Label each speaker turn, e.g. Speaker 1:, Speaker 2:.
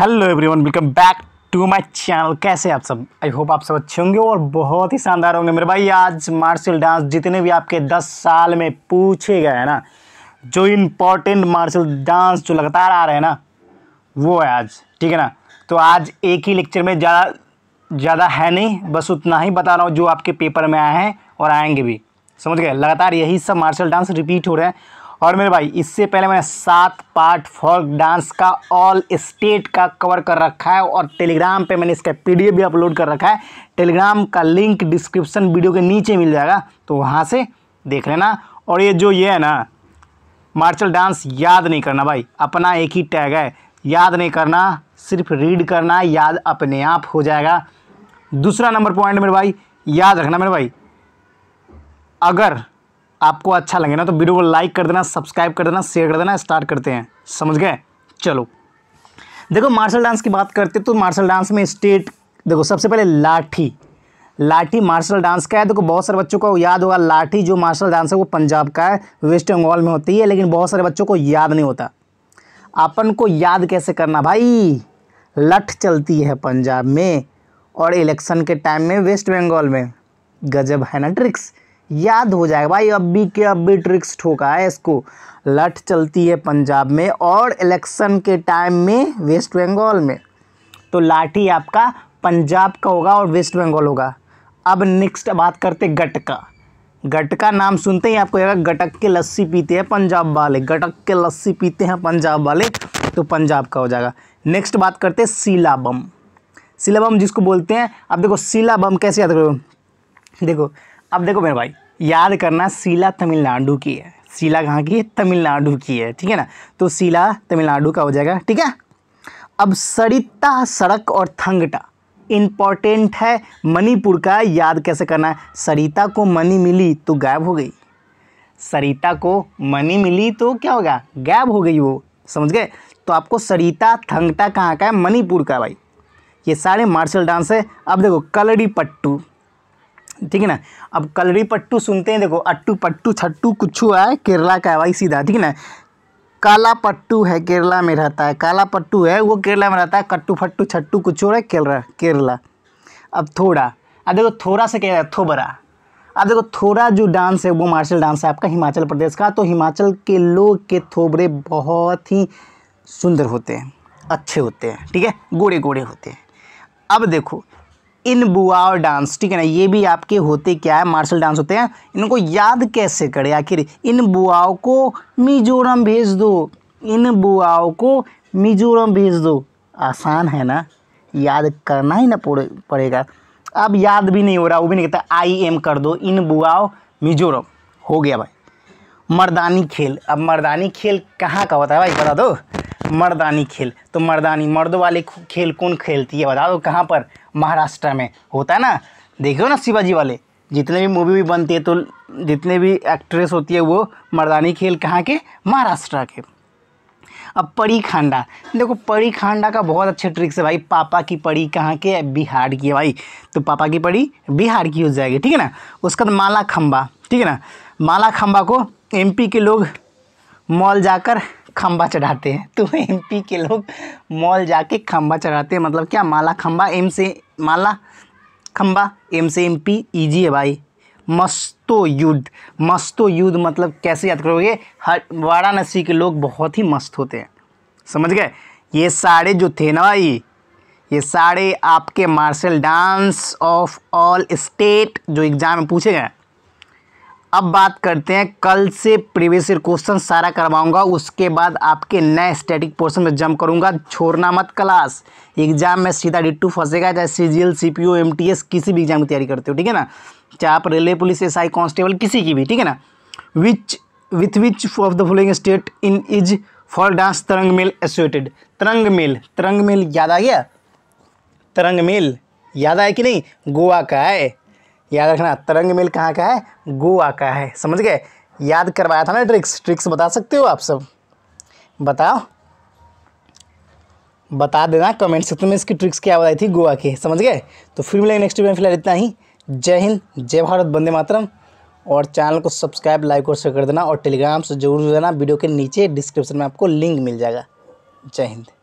Speaker 1: hello everyone welcome back to my channel कैसे आप सब आई होप आप सब अच्छे होंगे और बहुत ही शानदार होंगे मेरे भाई आज मार्शल डांस जितने भी आपके 10 साल में पूछे गए हैं ना जो इम्पोर्टेंट मार्शल डांस जो लगातार आ रहे हैं ना वो है आज ठीक है ना तो आज एक ही लेक्चर में ज़्यादा ज़्यादा है नहीं बस उतना ही बता रहा हूँ जो आपके पेपर में आए हैं और आएंगे भी समझ गए लगातार यही सब मार्शल डांस रिपीट हो रहे हैं और मेरे भाई इससे पहले मैंने सात पार्ट फोक डांस का ऑल स्टेट का कवर कर रखा है और टेलीग्राम पे मैंने इसका पी भी अपलोड कर रखा है टेलीग्राम का लिंक डिस्क्रिप्शन वीडियो के नीचे मिल जाएगा तो वहाँ से देख लेना और ये जो ये है ना मार्शल डांस याद नहीं करना भाई अपना एक ही टैग है याद नहीं करना सिर्फ रीड करना याद अपने आप हो जाएगा दूसरा नंबर पॉइंट मेरे भाई याद रखना मेरे भाई अगर आपको अच्छा लगे ना तो वीडियो को लाइक कर देना सब्सक्राइब कर देना शेयर कर देना स्टार्ट करते हैं समझ गए चलो देखो मार्शल डांस की बात करते तो मार्शल डांस में स्टेट देखो सबसे पहले लाठी लाठी मार्शल डांस का है देखो बहुत सारे बच्चों को याद होगा लाठी जो मार्शल डांस है वो पंजाब का है वेस्ट बंगाल में होती है लेकिन बहुत सारे बच्चों को याद नहीं होता अपन को याद कैसे करना भाई लठ चलती है पंजाब में और इलेक्शन के टाइम में वेस्ट बंगाल में गजब है ना ट्रिक्स याद हो जाएगा भाई अब भी के अब भी ट्रिक्स ठोका है इसको लट चलती है पंजाब में और इलेक्शन के टाइम में वेस्ट बंगाल में तो लाठी आपका पंजाब का होगा और वेस्ट बंगाल होगा अब नेक्स्ट बात करते गटका गटका नाम सुनते ही आपको लगेगा गटक के लस्सी पीते हैं पंजाब वाले गटक के लस्सी पीते हैं पंजाब वाले तो पंजाब का हो जाएगा नेक्स्ट बात करते हैं सीला बम सीला बम जिसको बोलते हैं अब देखो सीला बम कैसे याद करो देखो अब देखो मेरे भाई याद करना शिला तमिलनाडु की है शिला कहाँ की है तमिलनाडु की है ठीक है ना तो शिला तमिलनाडु का हो जाएगा ठीक है अब सरिता सड़क और थंगटा इम्पॉर्टेंट है मणिपुर का याद कैसे करना है सरिता को मनी मिली तो गायब हो गई सरिता को मनी मिली तो क्या होगा गायब हो गई वो समझ गए तो आपको सरिता थंगटा कहाँ का है मणिपुर का भाई ये सारे मार्शल डांस है अब देखो कलड़ी पट्टू ठीक है ना अब कलरी पट्टू सुनते हैं देखो अट्टू पट्टू छट्टू कुछू है केरला का है भाई सीधा ठीक है ना काला पट्टू है केरला में रहता है काला पट्टू है वो केरला में रहता है कट्टू फट्टू छट्टू कुछ है केरला केरला अब थोड़ा अब देखो थोड़ा से क्या थोबरा अब देखो थोड़ा जो डांस है वो मार्शल डांस है आपका हिमाचल प्रदेश का तो हिमाचल के लोग के थोबरे बहुत ही सुंदर होते हैं अच्छे होते हैं ठीक है गोरे गोरे होते हैं अब देखो इन बुआओ डांस ठीक है ना ये भी आपके होते क्या है मार्शल डांस होते हैं इनको याद कैसे करें आखिर इन बुआओं को मिजोरम भेज दो इन बुआओं को मिजोरम भेज दो आसान है ना याद करना ही ना पड़ेगा अब याद भी नहीं हो रहा वो भी नहीं कहता आई एम कर दो इन बुआओ मिजोरम हो गया भाई मर्दानी खेल अब मर्दानी खेल कहाँ का होता है भाई बता दो मर्दानी खेल तो मर्दानी मर्दों वाले खेल कौन खेलती है बता दो कहाँ पर महाराष्ट्र में होता है ना देखो ना शिवाजी वाले जितने भी मूवी भी बनती है तो जितने भी एक्ट्रेस होती है वो मर्दानी खेल कहाँ के महाराष्ट्र के अब परी खांडा देखो परी खांडा का बहुत अच्छे ट्रिक्स है भाई पापा की परी कहाँ के बिहार की है भाई तो पापा की परी बिहार की हो जाएगी ठीक है ना उसके बाद माला खम्बा ठीक है ना माला खम्बा को एमपी के लोग मॉल जाकर खम्बा चढ़ाते हैं तो एमपी के लोग मॉल जाके खम्बा चढ़ाते हैं मतलब क्या माला खम्बा एम से माला खम्बा एम से एम पी ईजी है भाई मस्तो युद्ध मस्तो युद्ध मतलब कैसे याद करोगे हर वाराणसी के लोग बहुत ही मस्त होते हैं समझ गए ये सारे जो थे ना भाई ये सारे आपके martial dance of all state जो एग्ज़ाम में पूछे गए अब बात करते हैं कल से प्रीवियस ईयर क्वेश्चन सारा करवाऊंगा उसके बाद आपके नए स्टैटिक पोर्शन में जम करूंगा छोड़ना मत क्लास एग्जाम में सीधा डिट्टू फंसेगा चाहे C G L C P O M T S किसी भी एग्जाम की तैयारी करते हो ठीक है ना चाहे आप railway police S I constable किसी की भी ठीक है ना which with which of the following state in is for dance Tarang Mel associated Tarang Mel Tarang Mel याद आ गया तरंग मेल याद आया कि नहीं गोवा का है याद रखना तरंग मिल कहाँ का है गोवा का है समझ गए याद करवाया था ना ट्रिक्स ट्रिक्स बता सकते हो आप सब बताओ बता देना कमेंट सेक्शन में इसकी ट्रिक्स क्या बताई थी गोवा की समझ गए तो फिर मिलेंगे नेक्स्ट वीडियो में फिलहाल इतना ही जय हिंद जय भारत बंदे मातरम और चैनल को सब्सक्राइब लाइक और शेयर कर देना और टेलीग्राम से जरूर देना वीडियो के नीचे डिस्क्रिप्शन में आपको लिंक मिल जाएगा जय हिंद